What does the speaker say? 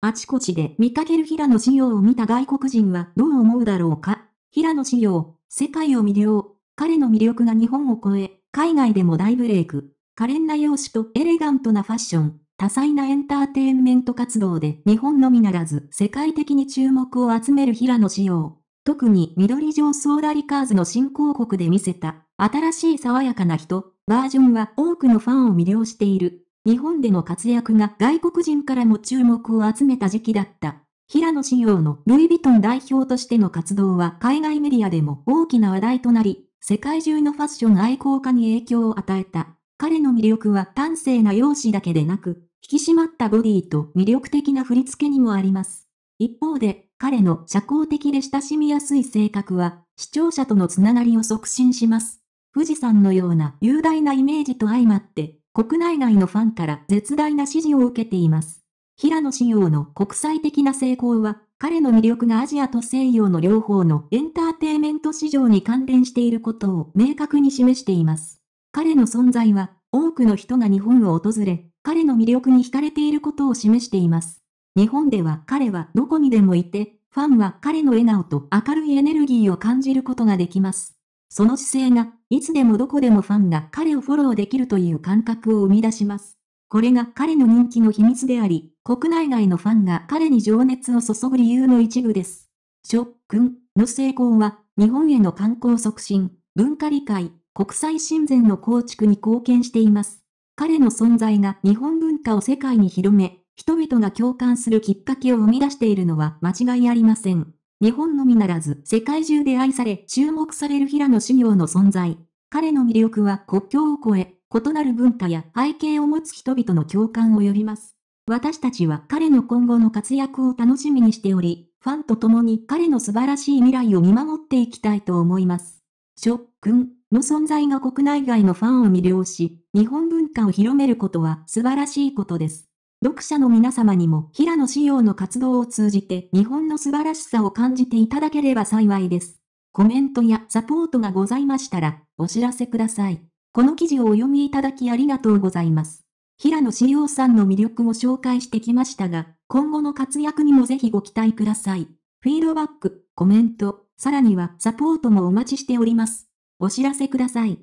あちこちで見かける平野紫耀を見た外国人はどう思うだろうか。平野紫耀、世界を魅了。彼の魅力が日本を超え、海外でも大ブレイク。可憐な容姿とエレガントなファッション、多彩なエンターテインメント活動で日本のみならず世界的に注目を集める平野紫耀。特に緑上ソーラリカーズの新興国で見せた新しい爽やかな人、バージョンは多くのファンを魅了している。日本での活躍が外国人からも注目を集めた時期だった。平野紫耀のルイ・ヴィトン代表としての活動は海外メディアでも大きな話題となり、世界中のファッション愛好家に影響を与えた。彼の魅力は端正な容姿だけでなく、引き締まったボディと魅力的な振り付けにもあります。一方で、彼の社交的で親しみやすい性格は、視聴者とのつながりを促進します。富士山のような雄大なイメージと相まって、国内外のファンから絶大な支持を受けています。平野紫耀の国際的な成功は、彼の魅力がアジアと西洋の両方のエンターテイメント市場に関連していることを明確に示しています。彼の存在は、多くの人が日本を訪れ、彼の魅力に惹かれていることを示しています。日本では彼はどこにでもいて、ファンは彼の笑顔と明るいエネルギーを感じることができます。その姿勢が、いつでもどこでもファンが彼をフォローできるという感覚を生み出します。これが彼の人気の秘密であり、国内外のファンが彼に情熱を注ぐ理由の一部です。諸君の成功は、日本への観光促進、文化理解、国際親善の構築に貢献しています。彼の存在が日本文化を世界に広め、人々が共感するきっかけを生み出しているのは間違いありません。日本のみならず世界中で愛され注目される平野修行の存在。彼の魅力は国境を越え、異なる文化や背景を持つ人々の共感を呼びます。私たちは彼の今後の活躍を楽しみにしており、ファンと共に彼の素晴らしい未来を見守っていきたいと思います。ショックンの存在が国内外のファンを魅了し、日本文化を広めることは素晴らしいことです。読者の皆様にも平野仕様の活動を通じて日本の素晴らしさを感じていただければ幸いです。コメントやサポートがございましたらお知らせください。この記事をお読みいただきありがとうございます。平野仕様さんの魅力を紹介してきましたが、今後の活躍にもぜひご期待ください。フィードバック、コメント、さらにはサポートもお待ちしております。お知らせください。